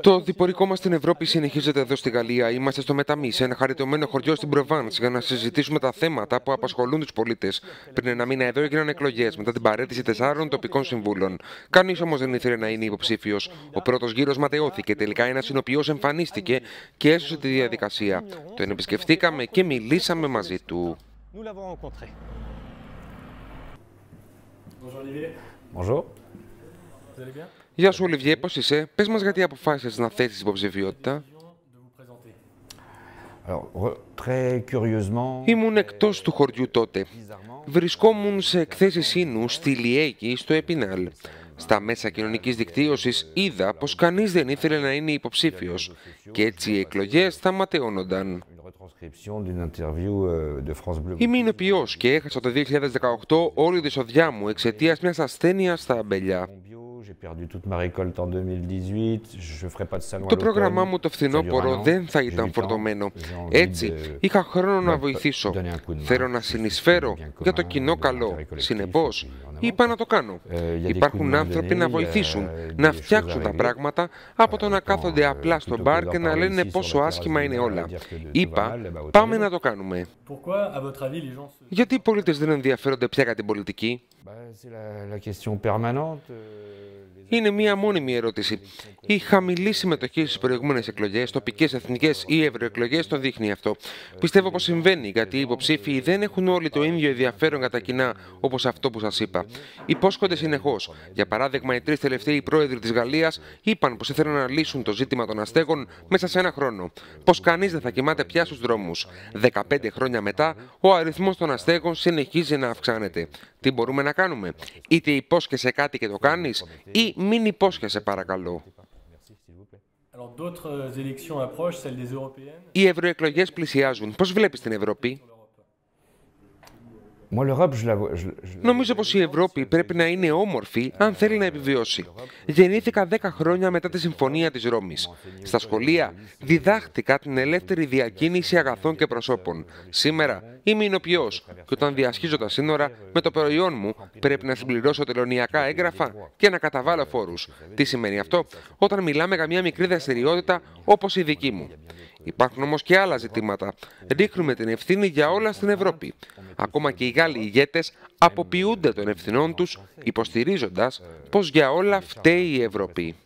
Το διπορικό μας στην Ευρώπη συνεχίζεται εδώ στη Γαλλία. Είμαστε στο Μεταμί, σε ένα χαριτωμένο χωριό στην Προβάν, για να συζητήσουμε τα θέματα που απασχολούν τους πολίτες. Πριν ένα μήνα εδώ έγιναν εκλογές μετά την παρέτηση τεσσάρων τοπικών συμβούλων. Κανείς όμως δεν ήθελε να είναι υποψήφιος. Ο πρώτος γύρος ματαιώθηκε. Τελικά ένας συνοποιός εμφανίστηκε και έσωσε τη διαδικασία. Τον επισκεφτήκαμε και μιλήσαμε μαζί του. Bonjour. Γεια σου, Ολιβιέ, πώς είσαι. Πες μας γιατί αποφάσισες να θέσει υποψηφιότητα. Ήμουν εκτός του χωριού τότε. Βρισκόμουν σε εκθέσεις ίνου στη Λιέκη, στο Επινάλ. Στα μέσα κοινωνικής δικτύωσης, είδα πως κανείς δεν ήθελε να είναι υποψήφιος. και έτσι οι εκλογές θα ματαιώνονταν. Είμαι εινοποιός και έχασα το 2018 όλη τη σοδιά μου εξαιτίας μιας ασθένειας στα αμπελιά. Το πρόγραμμά μου το φθινόπωρο δεν θα ήταν φορτωμένο. Έτσι, είχα χρόνο να βοηθήσω. Θέλω να συνεισφέρω για το κοινό καλό. Συνεπώς, είπα να το κάνω. Ε, Υπάρχουν άνθρωποι να βοηθήσουν, ε, να φτιάξουν τα πράγματα από το ε, να κάθονται απλά στο μπαρ και να λένε πόσο άσχημα είναι όλα. Είπα, πάμε να το κάνουμε. Γιατί οι πολίτες δεν ενδιαφέρονται πια για την πολιτική. Είναι μία μόνιμη ερώτηση. Η χαμηλή συμμετοχή στις προηγούμενες εκλογές, τοπικές, εθνικές ή ευρωεκλογές, το δείχνει αυτό. Πιστεύω πως συμβαίνει γιατί οι υποψήφοι δεν έχουν όλοι το ίδιο ενδιαφέρον κατά τα κοινά όπως αυτό που σας είπα υπόσχονται συνεχώς. Για παράδειγμα, οι τρεις τελευταίοι πρόεδροι της Γαλλίας είπαν πως ήθελαν να λύσουν το ζήτημα των αστέγων μέσα σε ένα χρόνο. Πως κανείς δεν θα κοιμάται πια στους δρόμους. Δεκαπέντε χρόνια μετά, ο αριθμός των αστέγων συνεχίζει να αυξάνεται. Τι μπορούμε να κάνουμε, είτε υπόσχεσαι κάτι και το κάνεις, ή μην υπόσχεσαι παρακαλώ. Οι ευρωεκλογές πλησιάζουν. Πώς βλέπεις την Ευρώπη, Νομίζω πως η Ευρώπη πρέπει να είναι όμορφη αν θέλει να επιβιώσει. Γεννήθηκα 10 χρόνια μετά τη Συμφωνία της Ρώμης. Στα σχολεία διδάχτηκα την ελεύθερη διακίνηση αγαθών και προσώπων. Σήμερα είμαι εινοποιός και όταν διασχίζω τα σύνορα με το προϊόν μου πρέπει να συμπληρώσω τελωνιακά έγγραφα και να καταβάλω φόρους. Τι σημαίνει αυτό όταν μιλάμε για μια μικρή δραστηριότητα όπως η δική μου. Υπάρχουν όμως και άλλα ζητήματα. Ρίχνουμε την ευθύνη για όλα στην Ευρώπη. Ακόμα και οι Γάλλοι ηγέτες αποποιούνται των ευθυνών τους, υποστηρίζοντας πως για όλα φταίει η Ευρώπη.